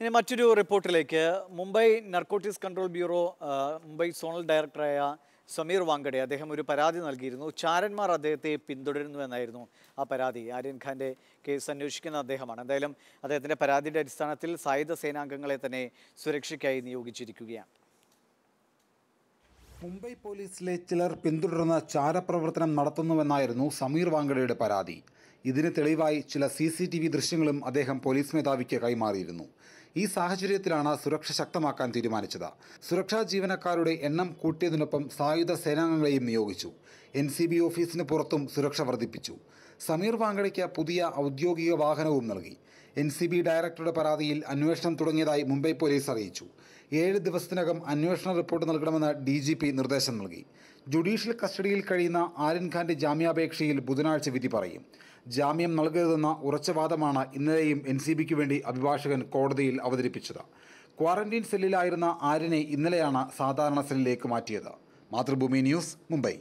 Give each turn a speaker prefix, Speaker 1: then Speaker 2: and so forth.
Speaker 1: ഇനി മറ്റൊരു റിപ്പോർട്ടിലേക്ക് Mumbai narcotics control bureau Mumbai zonal ഡയറക്ടറായ സമീർ വാങ്കഡെ അദ്ദേഹം ഒരു പരാതി നൽകിയിരുന്നു ചാരന്മാർ അദ്ദേഹത്തെ പിന്തുടരുന്നു എന്നായിരുന്നു ആ പരാതി ആര്യൻ കേസ് അന്വേഷിക്കുന്ന അദ്ദേഹമാണ് എന്തായാലും അദ്ദേഹത്തിൻ്റെ പരാതിയുടെ അടിസ്ഥാനത്തിൽ സായുധ സേനാംഗങ്ങളെ തന്നെ സുരക്ഷയ്ക്കായി നിയോഗിച്ചിരിക്കുകയാണ്
Speaker 2: മുംബൈ പോലീസിലെ ചിലർ പിന്തുടർന്ന് ചാരപ്രവർത്തനം നടത്തുന്നുവെന്നായിരുന്നു സമീർ വാങ്കഡയുടെ പരാതി ഇതിന് തെളിവായി ചില സി സി ടി വി ദൃശ്യങ്ങളും അദ്ദേഹം പോലീസ് മേധാവിക്ക് കൈമാറിയിരുന്നു ഈ സാഹചര്യത്തിലാണ് സുരക്ഷ ശക്തമാക്കാൻ തീരുമാനിച്ചത് സുരക്ഷാ ജീവനക്കാരുടെ എണ്ണം കൂട്ടിയതിനൊപ്പം സായുധ സേനാംഗങ്ങളെയും നിയോഗിച്ചു എൻ സി ബി ഓഫീസിന് പുറത്തും സുരക്ഷ വർദ്ധിപ്പിച്ചു സമീർ വാങ്കടയ്ക്ക് പുതിയ ഔദ്യോഗിക വാഹനവും നൽകി എൻ സി ബി ഡയറക്ടറുടെ പരാതിയിൽ അന്വേഷണം തുടങ്ങിയതായി മുംബൈ പോലീസ് അറിയിച്ചു ഏഴ് ദിവസത്തിനകം അന്വേഷണ റിപ്പോർട്ട് നൽകണമെന്ന് ഡി ജി പി നിർദ്ദേശം നൽകി ജുഡീഷ്യൽ കസ്റ്റഡിയിൽ കഴിയുന്ന ആര്യൻഖാന്റെ ജാമ്യാപേക്ഷയിൽ ബുധനാഴ്ച വിധി പറയും ജാമ്യം നൽകരുതെന്ന ഉറച്ച വാദമാണ് ഇന്നലെയും എൻ സി ബിക്ക് വേണ്ടി അഭിഭാഷകൻ കോടതിയിൽ അവതരിപ്പിച്ചത് ക്വാറന്റീൻ സെല്ലിലായിരുന്ന ആര്യനെ ഇന്നലെയാണ് സാധാരണ സെല്ലിലേക്ക് മാറ്റിയത് മാതൃഭൂമി ന്യൂസ് മുംബൈ